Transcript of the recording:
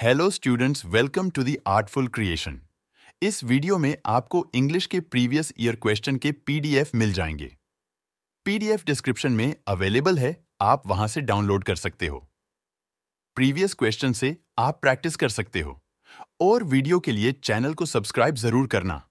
hello students welcome to the artful creation इस video में आपको इंग्लिश के प्रीवियस ईयर क्वेश्चन के पीडीएफ मिल जाएंगे पीडीएफ डिस्क्रिप्शन में अवेलेबल है आप वहां से डाउनलोड कर सकते हो प्रीवियस क्वेश्चन से आप प्रैक्टिस कर सकते हो और वीडियो के लिए चैनल को सब्सक्राइब जरूर करना